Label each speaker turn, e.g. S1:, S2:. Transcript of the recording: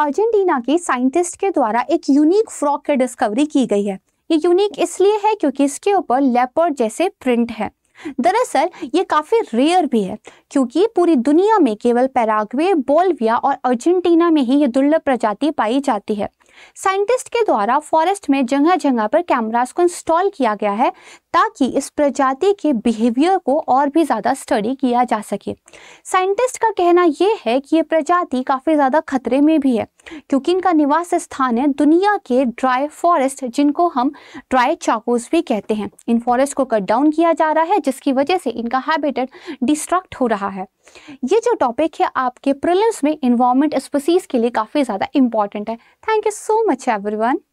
S1: Argentina की scientist के द्वारा एक यूनिक फ्रॉक की डिस्कवरी की गई है ये यूनिक इसलिए है क्योंकि इसके ऊपर लेपर्ड जैसे प्रिंट है दरअसल ये काफ़ी रेयर भी है क्योंकि पूरी दुनिया में केवल पैराग्वे बोलविया और अर्जेंटीना में ही ये दुर्लभ प्रजाति पाई जाती है साइंटिस्ट के द्वारा फॉरेस्ट में जगह जगह पर कैमरास को इंस्टॉल किया गया है ताकि इस प्रजाति के बिहेवियर को और भी ज़्यादा स्टडी किया जा सके साइंटिस्ट का कहना यह है कि ये प्रजाति काफ़ी ज़्यादा खतरे में भी है क्योंकि इनका निवास स्थान है दुनिया के ड्राई फॉरेस्ट जिनको हम ड्राई चाकोस भी कहते हैं इन फॉरेस्ट को कट डाउन किया जा रहा है जिसकी वजह से इनका हैबिटेट डिस्ट्रक्ट हो रहा है ये जो टॉपिक है आपके प्रिलिम्स में इन्वायरमेंट स्पीसीज के लिए काफ़ी ज़्यादा इंपॉर्टेंट है thank you so much every